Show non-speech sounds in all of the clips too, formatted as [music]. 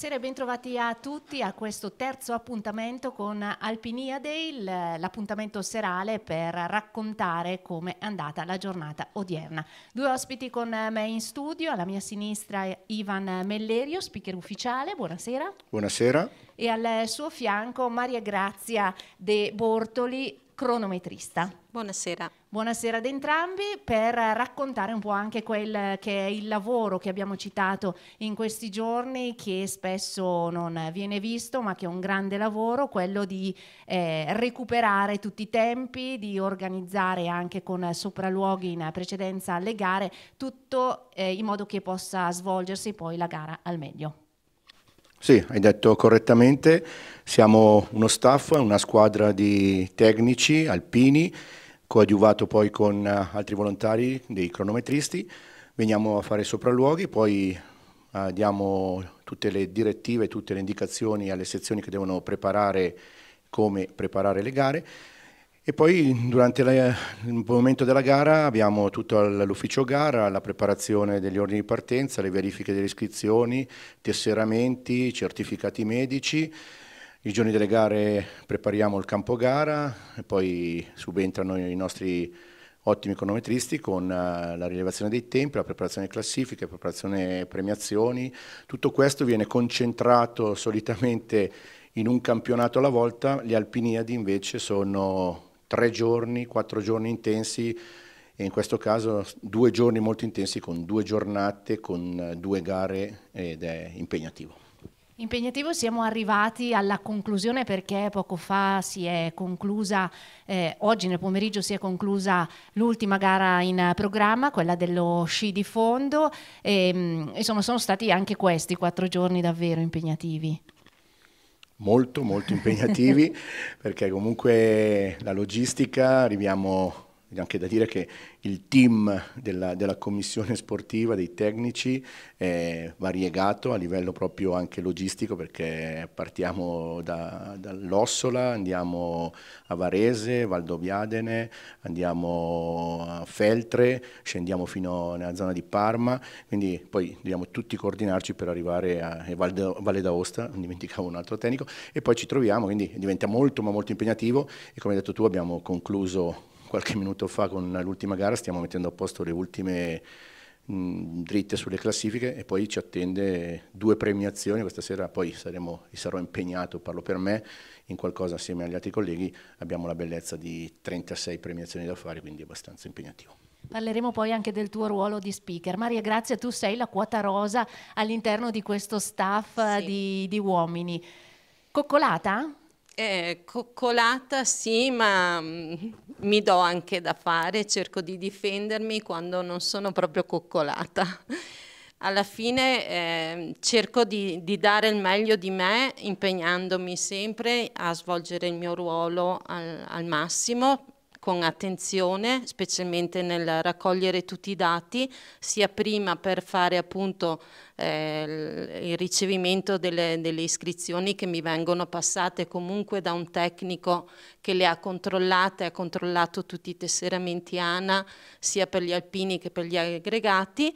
Buonasera e bentrovati a tutti a questo terzo appuntamento con Alpinia Day, l'appuntamento serale per raccontare come è andata la giornata odierna. Due ospiti con me in studio, alla mia sinistra Ivan Mellerio, speaker ufficiale, buonasera. Buonasera. E al suo fianco Maria Grazia De Bortoli, cronometrista. Buonasera. Buonasera ad entrambi per raccontare un po' anche quel che è il lavoro che abbiamo citato in questi giorni che spesso non viene visto ma che è un grande lavoro, quello di eh, recuperare tutti i tempi, di organizzare anche con sopralluoghi in precedenza le gare tutto eh, in modo che possa svolgersi poi la gara al meglio. Sì, hai detto correttamente, siamo uno staff, una squadra di tecnici alpini coadiuvato poi con eh, altri volontari dei cronometristi, veniamo a fare sopralluoghi, poi eh, diamo tutte le direttive, tutte le indicazioni alle sezioni che devono preparare come preparare le gare e poi durante la, il momento della gara abbiamo tutto l'ufficio gara, la preparazione degli ordini di partenza, le verifiche delle iscrizioni, tesseramenti, certificati medici i giorni delle gare prepariamo il campo gara e poi subentrano i nostri ottimi econometristi con eh, la rilevazione dei tempi, la preparazione classifiche, preparazione premiazioni. Tutto questo viene concentrato solitamente in un campionato alla volta, le Alpiniadi invece sono tre giorni, quattro giorni intensi e in questo caso due giorni molto intensi con due giornate, con eh, due gare ed è impegnativo. Impegnativo, siamo arrivati alla conclusione perché poco fa si è conclusa, eh, oggi nel pomeriggio si è conclusa l'ultima gara in programma, quella dello sci di fondo e, ehm, insomma sono stati anche questi quattro giorni davvero impegnativi. Molto, molto impegnativi [laughs] perché comunque la logistica, arriviamo quindi anche da dire che il team della, della commissione sportiva, dei tecnici, è variegato a livello proprio anche logistico perché partiamo da, dall'Ossola, andiamo a Varese, Valdoviadene, andiamo a Feltre, scendiamo fino nella zona di Parma, quindi poi dobbiamo tutti coordinarci per arrivare a Valde, Valle d'Aosta, non dimenticavo un altro tecnico, e poi ci troviamo, quindi diventa molto ma molto impegnativo e come hai detto tu abbiamo concluso qualche minuto fa con l'ultima gara stiamo mettendo a posto le ultime dritte sulle classifiche e poi ci attende due premiazioni questa sera poi saremo, sarò impegnato, parlo per me in qualcosa assieme agli altri colleghi abbiamo la bellezza di 36 premiazioni da fare quindi è abbastanza impegnativo Parleremo poi anche del tuo ruolo di speaker. Maria Grazia, tu sei la quota rosa all'interno di questo staff sì. Eh, di, di uomini. Coccolata? Eh, coccolata sì, ma mm, mi do anche da fare, cerco di difendermi quando non sono proprio coccolata. Alla fine eh, cerco di, di, dare il meglio di me impegnandomi sempre a svolgere il mio ruolo al, al massimo con attenzione, specialmente nel raccogliere tutti i dati, sia prima per fare appunto eh, il ricevimento delle, delle iscrizioni che mi vengono passate comunque da un tecnico che le ha controllate, ha controllato tutti i tesseramenti ANA, sia per gli alpini che per gli aggregati,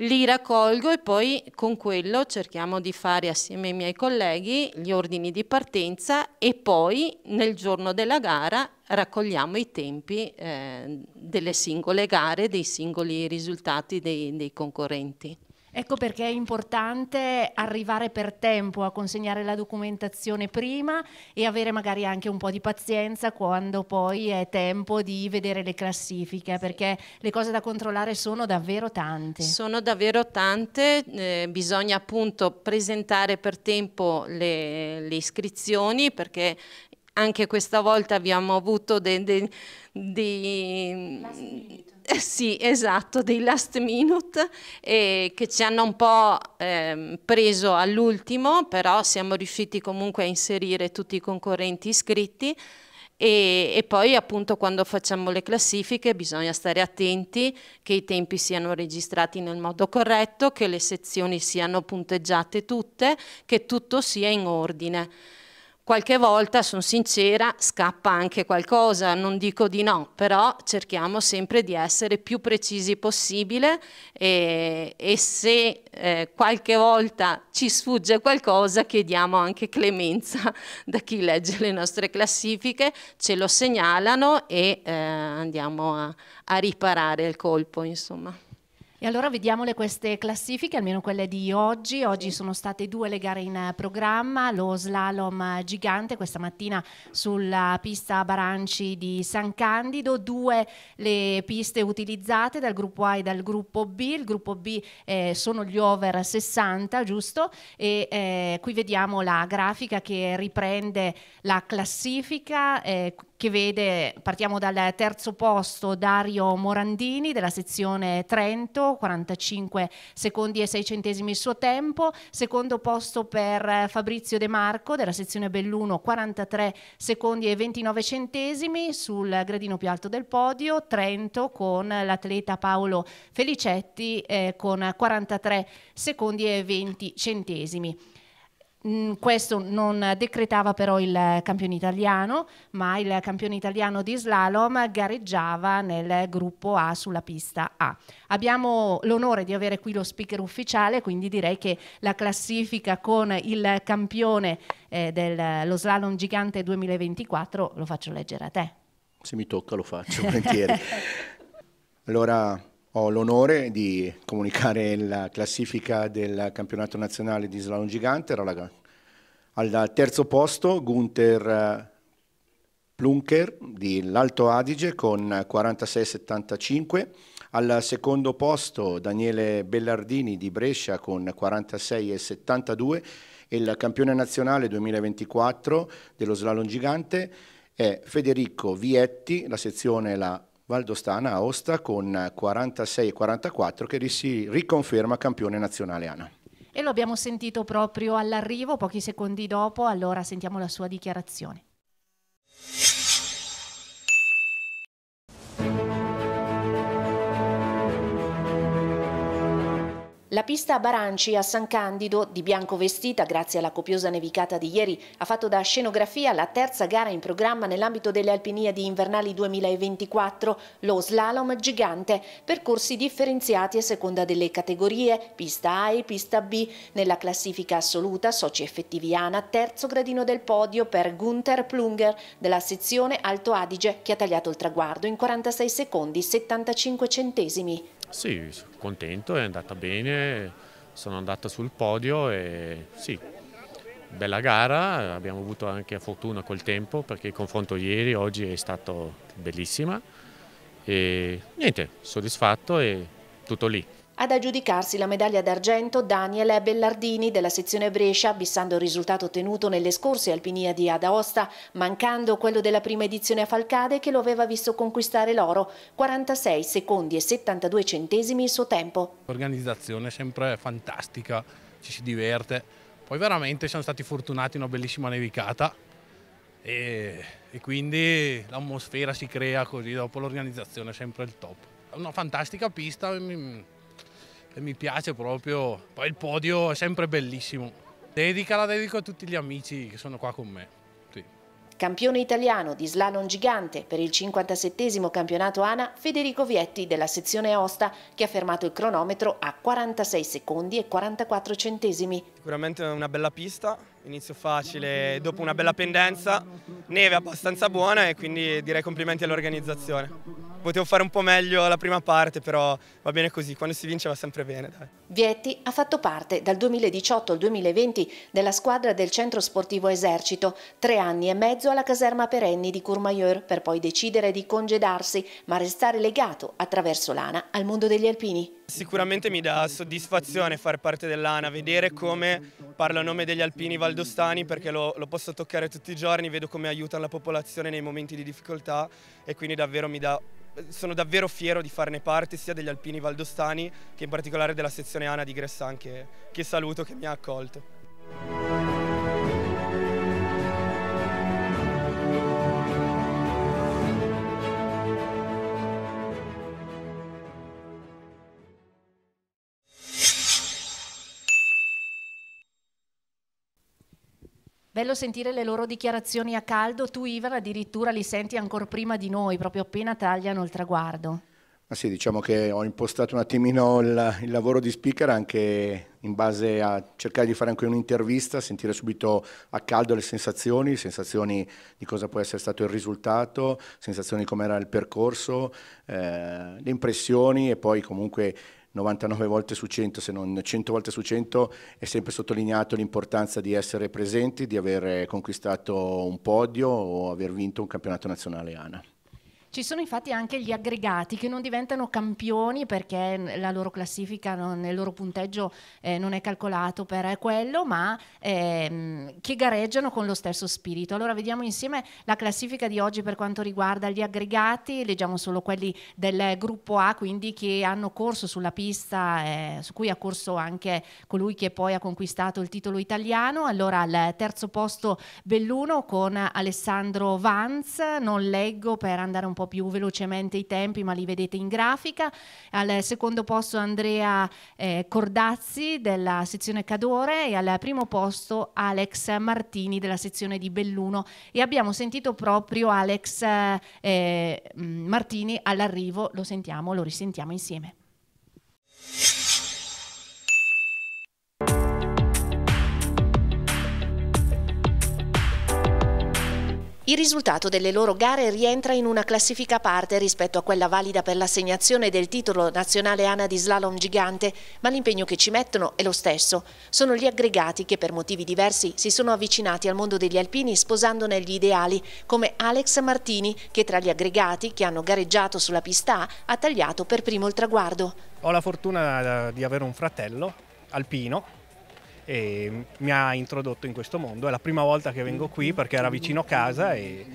li raccolgo e poi con quello cerchiamo di fare assieme ai miei colleghi gli ordini di partenza e poi nel giorno della gara raccogliamo i tempi eh, delle singole gare, dei singoli risultati dei, dei concorrenti. Ecco perché è importante arrivare per tempo a consegnare la documentazione prima e avere magari anche un po' di pazienza quando poi è tempo di vedere le classifiche, perché le cose da controllare sono davvero tante. Sono davvero tante, eh, bisogna appunto presentare per tempo le, le iscrizioni perché anche questa volta abbiamo avuto dei... De, de, eh, sì, esatto, dei last minute eh, che ci hanno un po' eh, preso all'ultimo, però siamo riusciti comunque a inserire tutti i concorrenti iscritti e, e, poi appunto quando facciamo le classifiche bisogna stare attenti che i tempi siano registrati nel modo corretto, che le sezioni siano punteggiate tutte, che tutto sia in ordine qualche volta, sono sincera, scappa anche qualcosa, non dico di no, però cerchiamo sempre di essere più precisi possibile e, e se eh, qualche volta ci sfugge qualcosa chiediamo anche clemenza da chi legge le nostre classifiche, ce lo segnalano e eh, andiamo a, a riparare il colpo, insomma. E allora vediamole queste classifiche, almeno quelle di oggi. Oggi sono state due le gare in eh, programma, lo slalom eh, gigante questa mattina sulla pista Baranci di San Candido, due le piste utilizzate dal gruppo A e dal gruppo B. Il gruppo B eh, sono gli over 60, giusto? E eh, qui vediamo la grafica che riprende la classifica. Eh, che vede, partiamo dal terzo posto, Dario Morandini della sezione Trento, 45 secondi e 6 centesimi il suo tempo, secondo posto per Fabrizio De Marco della sezione Belluno, 43 secondi e 29 centesimi sul gradino più alto del podio, Trento con l'atleta Paolo Felicetti eh, con 43 secondi e 20 centesimi. Mm, questo non decretava però il campione italiano, ma il campione italiano di slalom gareggiava nel gruppo A sulla pista A. Abbiamo l'onore di avere qui lo speaker ufficiale, quindi direi che la classifica con il campione eh, dello slalom gigante 2024 lo faccio leggere a te. Se mi tocca lo faccio volentieri. [laughs] Allora, ho l'onore di comunicare la classifica del campionato nazionale di slalom gigante. Al terzo posto Gunther eh, Plunker dell'Alto Adige con 46,75. Al secondo posto Daniele Bellardini di Brescia con 46,72. E Il campione nazionale 2024 dello slalom gigante è Federico Vietti, la sezione la Valdostana Aosta con 46-44 che si riconferma campione nazionale ANA. E lo abbiamo sentito proprio all'arrivo, pochi secondi dopo, allora sentiamo la sua dichiarazione. La pista Baranci a San Candido, di bianco vestita grazie alla copiosa nevicata di ieri, ha fatto da scenografia la terza gara in programma nell'ambito delle alpinie invernali 2024, lo slalom gigante, percorsi differenziati a seconda delle categorie, pista A e pista B. Nella classifica assoluta, soci effettivi ANA, terzo gradino del podio per Gunther Plunger della sezione Alto Adige, che ha tagliato il traguardo in 46 secondi 75 centesimi. Sì, contento, è andata bene, sono andata sul podio e sì, bella gara, abbiamo avuto anche fortuna col tempo perché il confronto ieri e oggi è stato bellissima e niente, soddisfatto e tutto lì. Ad aggiudicarsi la medaglia d'argento Daniele Bellardini della sezione Brescia, bissando il risultato ottenuto nelle scorse alpinie di Adaosta, mancando quello della prima edizione a Falcade che lo aveva visto conquistare l'oro, 46 secondi e 72 centesimi il suo tempo. L'organizzazione è sempre fantastica, ci si diverte, poi veramente siamo stati fortunati in una bellissima nevicata, e, e, quindi l'atmosfera si crea così, dopo l'organizzazione è sempre il top. una fantastica pista, e mi piace proprio. Poi il podio è sempre bellissimo. Dedica la dedico a tutti gli amici che sono qua con me. Sì. Campione italiano di slalom gigante per il 57 campionato ANA Federico Vietti della sezione Osta che ha fermato il cronometro a 46 secondi e 44 centesimi. Sicuramente è una bella pista, inizio facile dopo una bella pendenza, neve abbastanza buona e quindi direi complimenti all'organizzazione. Potevo fare un po' meglio la prima parte, però va bene così, quando si vince va sempre bene. Dai. Vietti ha fatto parte dal 2018 al 2020 della squadra del centro sportivo Esercito, tre anni e mezzo alla caserma Perenni di Courmayeur, per poi decidere di congedarsi, ma restare legato attraverso l'ANA al mondo degli alpini. Sicuramente mi dà soddisfazione far parte dell'ANA, vedere come parla a nome degli alpini valorizzati Valdostani perché lo, lo, posso toccare tutti i giorni, vedo come aiuta la popolazione nei momenti di difficoltà e quindi davvero mi dà sono davvero fiero di farne parte sia degli alpini valdostani che in particolare della sezione ANA di Gressan che, che saluto, che mi ha accolto. bello sentire le loro dichiarazioni a caldo, tu Ivan addirittura li senti ancora prima di noi, proprio appena tagliano il traguardo. Ma sì, diciamo che ho impostato un attimino il, il, lavoro di speaker anche in base a cercare di fare anche un'intervista, sentire subito a caldo le sensazioni, sensazioni di cosa può essere stato il risultato, sensazioni di com'era il percorso, eh, le impressioni e poi comunque 99 volte su 100, se non 100 volte su 100, è sempre sottolineato l'importanza di essere presenti, di aver conquistato un podio o aver vinto un campionato nazionale ANA. Ci sono infatti anche gli aggregati che non diventano campioni perché la loro classifica, non, il loro punteggio eh, non è calcolato per eh, quello, ma eh, che gareggiano con lo stesso spirito. Allora vediamo insieme la classifica di oggi per quanto riguarda gli aggregati, leggiamo solo quelli del gruppo A, quindi che hanno corso sulla pista, eh, su cui ha corso anche colui che poi ha conquistato il titolo italiano. Allora al terzo posto Belluno con Alessandro Vanz, non leggo per andare un po' po' più velocemente i tempi, ma li vedete in grafica. Al secondo posto Andrea eh, Cordazzi della sezione Cadore e al primo posto Alex Martini della sezione di Belluno. E abbiamo sentito proprio Alex eh, eh Martini all'arrivo, lo sentiamo, lo risentiamo insieme. Il risultato delle loro gare rientra in una classifica a parte rispetto a quella valida per l'assegnazione del titolo nazionale ANA di slalom gigante, ma l'impegno che ci mettono è lo stesso. Sono gli aggregati che per motivi diversi si sono avvicinati al mondo degli alpini sposandone gli ideali, come Alex Martini che tra gli aggregati che hanno gareggiato sulla pista ha tagliato per primo il traguardo. Ho la fortuna eh, di avere un fratello alpino e mi ha introdotto in questo mondo. È la prima volta che vengo qui perché era vicino a casa e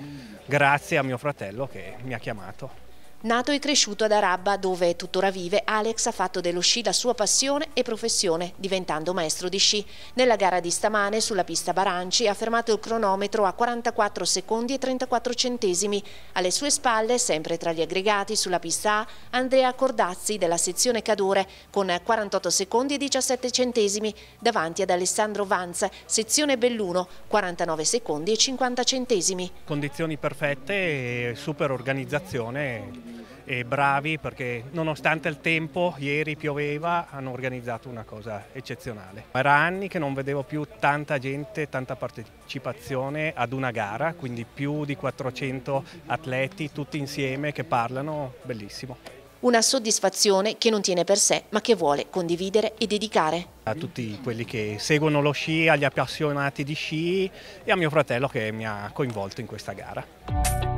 grazie a mio fratello che mi ha chiamato. Nato e cresciuto ad Arabba, dove tuttora vive, Alex ha fatto dello sci la sua passione e professione, diventando maestro di sci. Nella gara di stamane, sulla pista Baranci, ha fermato il cronometro a 44 secondi e 34 centesimi. Alle sue spalle, sempre tra gli aggregati, sulla pista A, Andrea Cordazzi della sezione Cadore, con 48 secondi e 17 centesimi, davanti ad Alessandro Vanz, sezione Belluno, 49 secondi e 50 centesimi. Condizioni perfette e super organizzazione e bravi perché nonostante il tempo, ieri pioveva, hanno organizzato una cosa eccezionale. Era anni che non vedevo più tanta gente, tanta partecipazione ad una gara, quindi più di 400 atleti tutti insieme che parlano, bellissimo. Una soddisfazione che non tiene per sé ma che vuole condividere e dedicare. A tutti quelli che seguono lo sci, agli appassionati di sci e a mio fratello che mi ha coinvolto in questa gara.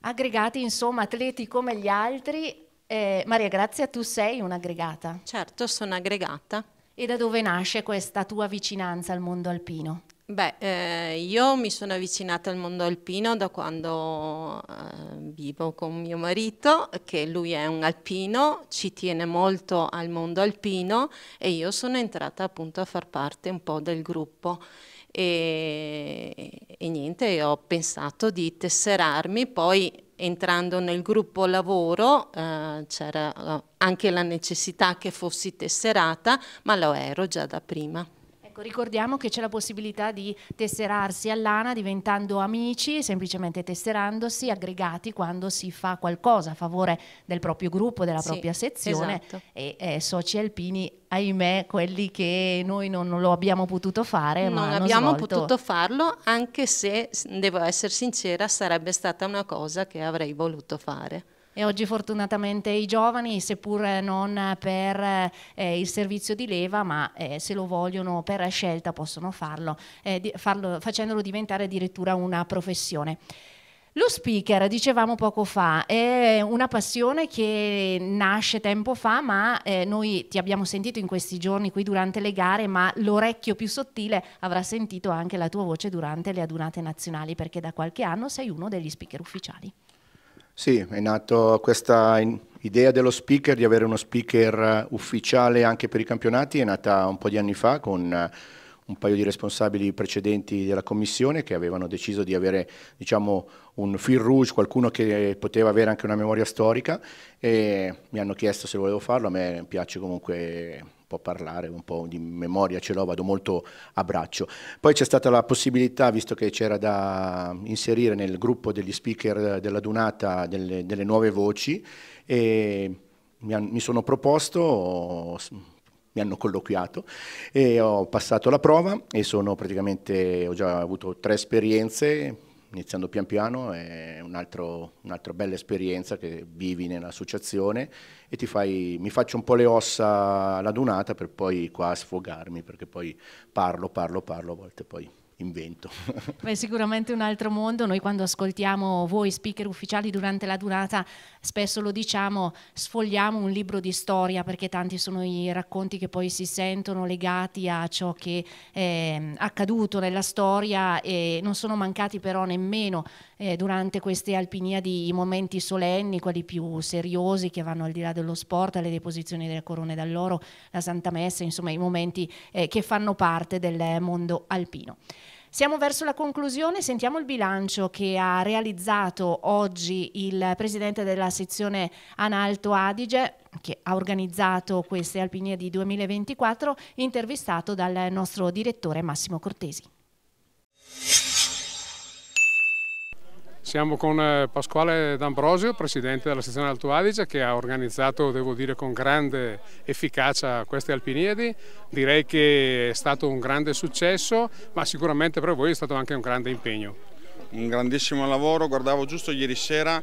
aggregati, insomma, atleti come gli altri. Eh, Maria Grazia, tu sei un'aggregata. Certo, sono aggregata. E da dove nasce questa tua vicinanza al mondo alpino? Beh, eh, io mi sono avvicinata al mondo alpino da quando eh, vivo con mio marito, che lui è un alpino, ci tiene molto al mondo alpino e io sono entrata appunto a far parte un po' del gruppo e, e niente, ho pensato di tesserarmi, poi entrando nel gruppo lavoro eh, c'era eh, anche la necessità che fossi tesserata, ma lo ero già da prima. Ecco, ricordiamo che c'è la possibilità di tesserarsi all'ANA diventando amici, semplicemente tesserandosi, aggregati quando si fa qualcosa a favore del proprio gruppo, della sì, propria sezione esatto. e eh, soci alpini, ahimè, quelli che noi non, non lo abbiamo potuto fare. Non abbiamo svolto... potuto farlo, anche se, devo essere sincera, sarebbe stata una cosa che avrei voluto fare e oggi fortunatamente i giovani, seppur non per eh, il servizio di leva, ma eh, se lo vogliono per scelta possono farlo, eh, di, farlo facendolo diventare addirittura una professione. Lo speaker, dicevamo poco fa, è una passione che nasce tempo fa, ma eh, noi ti abbiamo sentito in questi giorni qui durante le gare, ma l'orecchio più sottile avrà sentito anche la tua voce durante le adunate nazionali, perché da qualche anno sei uno degli speaker ufficiali. Sì, è nata questa idea dello speaker, di avere uno speaker eh, ufficiale anche per i campionati, è nata un po' di anni fa con eh, un paio di responsabili precedenti della commissione che avevano deciso di avere diciamo, un fil rouge, qualcuno che poteva avere anche una memoria storica e mi hanno chiesto se volevo farlo, a me piace comunque po' parlare, un po' di memoria ce l'ho, vado molto a braccio. Poi c'è stata la possibilità, visto che c'era da inserire nel gruppo degli speaker della Dunata delle, delle nuove voci, e mi, mi sono proposto mi hanno colloquiato e ho passato la prova e sono praticamente, ho già avuto tre esperienze, iniziando pian piano è un'altra un bella esperienza che vivi nell'associazione e fai, mi faccio un po' le ossa alla dunata per poi qua sfogarmi perché poi parlo, parlo, parlo, a volte poi invento. [laughs] Beh, sicuramente un altro mondo, noi quando ascoltiamo voi speaker ufficiali durante la durata spesso lo diciamo, sfogliamo un libro di storia perché tanti sono i racconti che poi si sentono legati a ciò che è ehm, accaduto nella storia e non sono mancati però nemmeno eh, durante queste alpinie di momenti solenni, quelli più seriosi che vanno al di là dello sport, alle deposizioni delle corone d'alloro, la Santa Messa, insomma i momenti eh, che fanno parte del mondo alpino. Siamo verso la conclusione, sentiamo il bilancio che ha realizzato oggi il presidente della sezione Analto Adige che ha organizzato queste Alpinie di 2024, intervistato dal nostro direttore Massimo Cortesi. Siamo con eh, Pasquale D'Ambrosio, presidente della sezione Alto Adige, che ha organizzato, devo dire, con grande efficacia queste alpiniedi. Direi che è stato un grande successo, ma sicuramente per voi è stato anche un grande impegno un grandissimo lavoro, guardavo giusto ieri sera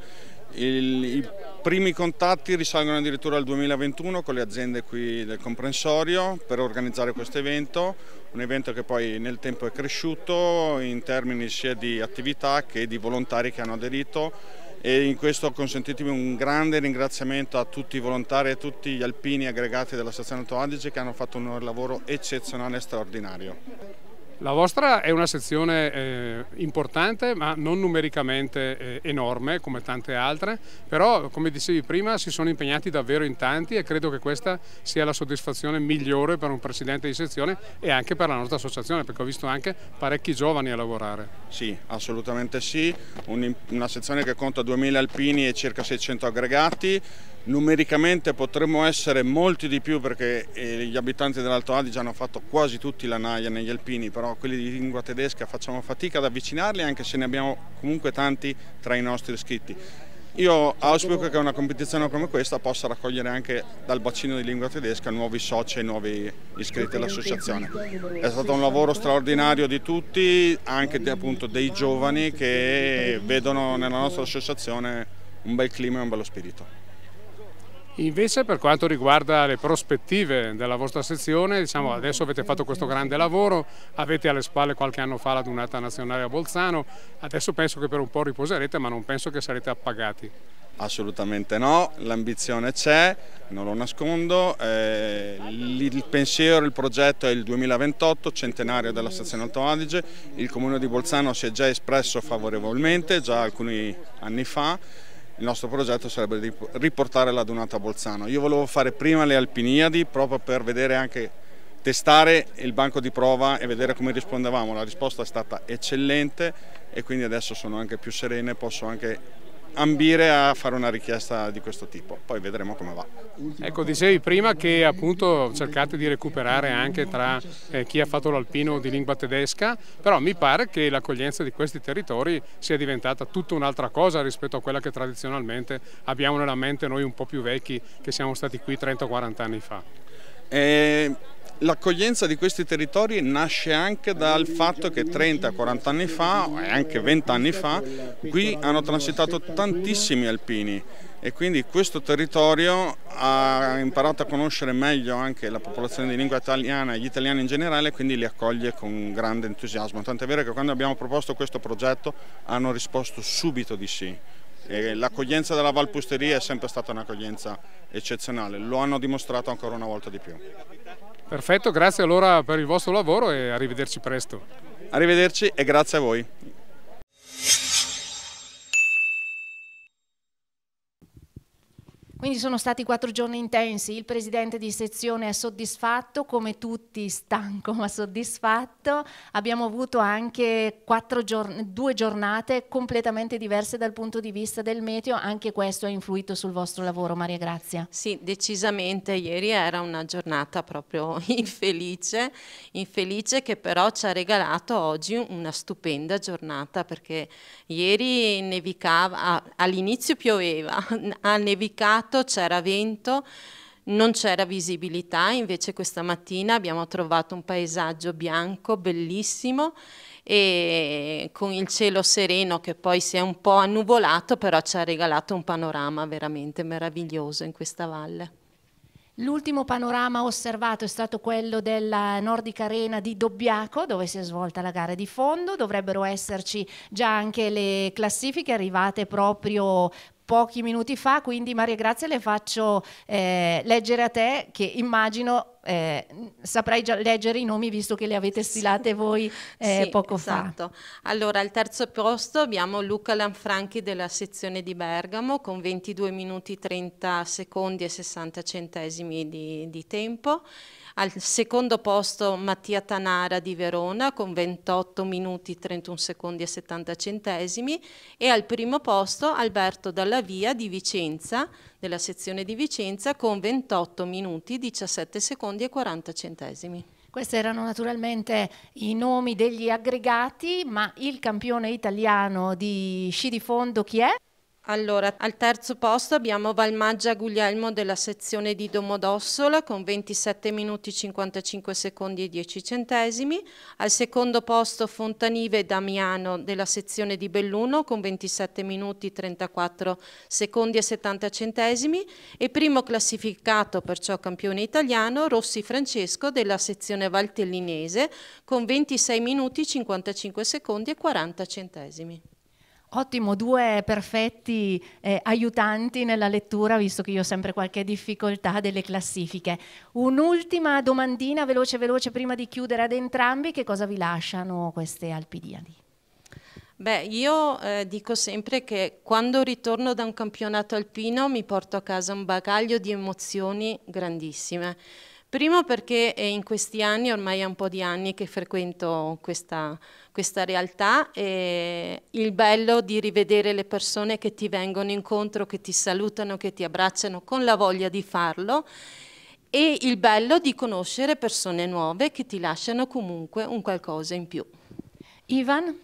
il, I primi contatti risalgono addirittura al 2021 con le aziende qui del comprensorio per organizzare questo evento, un evento che poi nel tempo è cresciuto in termini sia di attività che di volontari che hanno aderito e in questo consentitemi un grande ringraziamento a tutti i volontari e a tutti gli alpini aggregati della stazione Alto Adige che hanno fatto un lavoro eccezionale e straordinario. La vostra è una sezione eh, importante ma non numericamente eh, enorme come tante altre, però come dicevi prima si sono impegnati davvero in tanti e credo che questa sia la soddisfazione migliore per un presidente di sezione e anche per la nostra associazione perché ho visto anche parecchi giovani a lavorare. Sì, assolutamente sì, un, una sezione che conta 2000 alpini e circa 600 aggregati, Numericamente potremmo essere molti di più perché eh, gli abitanti dell'Alto Adige hanno fatto quasi tutti la naia negli alpini, però quelli di lingua tedesca facciamo fatica ad avvicinarli anche se ne abbiamo comunque tanti tra i nostri iscritti. Io auspico che una competizione come questa possa raccogliere anche dal bacino di lingua tedesca nuovi soci e nuovi iscritti all'associazione. È stato un lavoro straordinario di tutti, anche appunto, dei giovani che vedono nella nostra associazione un bel clima e un bello spirito. Invece per quanto riguarda le prospettive della vostra sezione, diciamo, adesso avete fatto questo grande lavoro, avete alle spalle qualche anno fa la donata nazionale a Bolzano, adesso penso che per un po' riposerete ma non penso che sarete appagati. Assolutamente no, l'ambizione c'è, non lo nascondo, eh, il pensiero, il progetto è il 2028, centenario della stazione Alto Adige, il comune di Bolzano si è già espresso favorevolmente, già alcuni anni fa, il nostro progetto sarebbe di riportare la ad a Bolzano. Io volevo fare prima le Alpiniadi proprio per vedere anche, testare il banco di prova e vedere come rispondevamo. La risposta è stata eccellente e quindi adesso sono anche più serena e posso anche ambire a fare una richiesta di questo tipo, poi vedremo come va. Ecco, dicevi prima che appunto cercate di recuperare anche tra eh, chi ha fatto l'alpino di lingua tedesca, però mi pare che l'accoglienza di questi territori sia diventata tutta un'altra cosa rispetto a quella che tradizionalmente abbiamo nella mente noi un po' più vecchi che siamo stati qui 30-40 anni fa. Eh, L'accoglienza di questi territori nasce anche dal fatto che 30-40 anni fa e anche 20 anni fa qui hanno transitato tantissimi alpini e quindi questo territorio ha imparato a conoscere meglio anche la popolazione di lingua italiana e gli italiani in generale quindi li accoglie con grande entusiasmo. Tant'è vero che quando abbiamo proposto questo progetto hanno risposto subito di sì. L'accoglienza della Valpusteria è sempre stata un'accoglienza eccezionale, lo hanno dimostrato ancora una volta di più. Perfetto, grazie allora per il vostro lavoro e arrivederci presto. Arrivederci e grazie a voi. Quindi sono stati quattro giorni intensi, il presidente di sezione è soddisfatto, come tutti stanco ma soddisfatto, abbiamo avuto anche giorn due giornate completamente diverse dal punto di vista del meteo, anche questo ha influito sul vostro lavoro Maria Grazia. Sì, decisamente ieri era una giornata proprio [laughs] infelice, infelice che però ci ha regalato oggi una stupenda giornata perché ieri nevicava, all'inizio pioveva, [laughs] ha nevicato stato, c'era vento, non c'era visibilità, invece questa mattina abbiamo trovato un paesaggio bianco bellissimo e con il cielo sereno che poi si è un po' annuvolato, però ci ha regalato un panorama veramente meraviglioso in questa valle. L'ultimo panorama osservato è stato quello della Nordica Arena di Dobbiaco, dove si è svolta la gara di fondo. Dovrebbero esserci già anche le classifiche arrivate proprio pochi minuti fa, quindi Maria Grazia le faccio eh, leggere a te che immagino eh, saprai già leggere i nomi visto che le avete stilate sì. voi eh, sì, poco esatto. fa. Allora al terzo posto abbiamo Luca Lanfranchi della sezione di Bergamo con 22 minuti 30 secondi e 60 centesimi di, di tempo. Al secondo posto Mattia Tanara di Verona con 28 minuti 31 secondi e 70 centesimi e al primo posto Alberto Dallavia di Vicenza, della sezione di Vicenza, con 28 minuti 17 secondi e 40 centesimi. Questi erano naturalmente i nomi degli aggregati, ma il campione italiano di sci di fondo chi è? Allora, al terzo posto abbiamo Valmaggia Guglielmo della sezione di Domodossola con 27 minuti 55 secondi e 10 centesimi, al secondo posto Fontanive Damiano della sezione di Belluno con 27 minuti 34 secondi e 70 centesimi e primo classificato perciò campione italiano Rossi Francesco della sezione valtellinese con 26 minuti 55 secondi e 40 centesimi. Ottimo, due perfetti eh, aiutanti nella lettura, visto che io ho sempre qualche difficoltà delle classifiche. Un'ultima domandina, veloce, veloce, prima di chiudere ad entrambi, che cosa vi lasciano queste Alpidiadi? Beh, io eh, dico sempre che quando ritorno da un campionato alpino mi porto a casa un bagaglio di emozioni grandissime Primo perché eh, in questi anni, ormai è un po' di anni che frequento questa, questa realtà, e il bello di rivedere le persone che ti vengono incontro, che ti salutano, che ti abbracciano con la voglia di farlo e il bello di conoscere persone nuove che ti lasciano comunque un qualcosa in più. Ivan?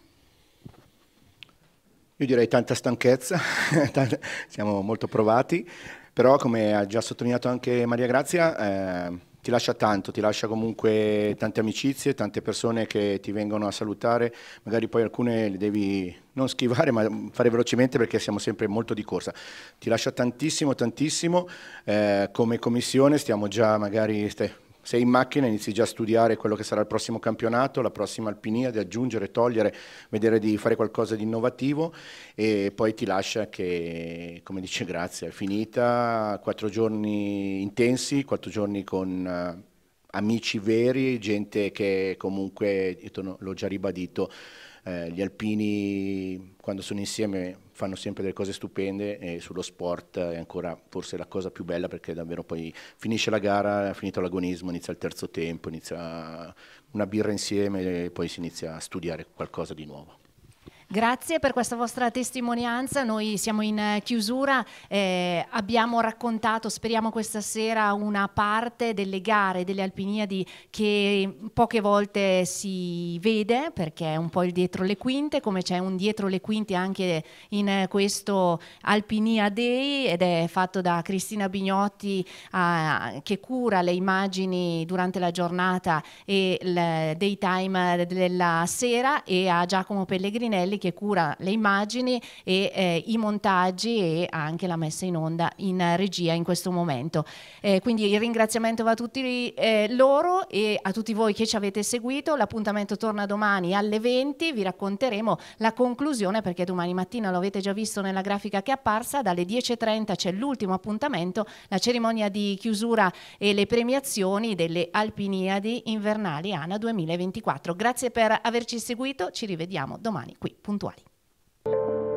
Io direi tanta stanchezza, [laughs] siamo molto provati, però come ha già sottolineato anche Maria Grazia, eh, ti lascia tanto, ti lascia comunque tante amicizie, tante persone che ti vengono a salutare, magari poi alcune le devi non schivare ma fare velocemente perché siamo sempre molto di corsa. Ti lascia tantissimo, tantissimo, eh, come commissione stiamo già magari, sei in macchina inizi già a studiare quello che sarà il prossimo campionato, la prossima alpinia, di aggiungere, togliere, vedere di fare qualcosa di innovativo e poi ti lascia che, come dice Grazia, è finita, quattro giorni intensi, quattro giorni con eh, amici veri, gente che comunque, l'ho già ribadito, eh, gli alpini quando sono insieme fanno sempre delle cose stupende e sullo sport è ancora forse la cosa più bella perché davvero poi finisce la gara, è finito l'agonismo, inizia il terzo tempo, inizia una birra insieme e poi si inizia a studiare qualcosa di nuovo. Grazie per questa vostra testimonianza, noi siamo in eh, chiusura, eh, abbiamo raccontato, speriamo questa sera, una parte delle gare delle Alpiniadi che poche volte si vede perché è un po' il dietro le quinte, come c'è un dietro le quinte anche in eh, questo Alpinia Day ed è fatto da Cristina Bignotti eh, che cura le immagini durante la giornata e il daytime della sera e a Giacomo Pellegrinelli che cura le immagini e eh, i montaggi e anche la messa in onda in regia in questo momento. Eh, quindi il ringraziamento va a tutti eh, loro e a tutti voi che ci avete seguito. L'appuntamento torna domani alle 20, vi racconteremo la conclusione perché domani mattina lo avete già visto nella grafica che è apparsa, dalle 10.30 c'è l'ultimo appuntamento, la cerimonia di chiusura e le premiazioni delle Alpiniadi invernali ANA 2024. Grazie per averci seguito, ci rivediamo domani qui puntuali.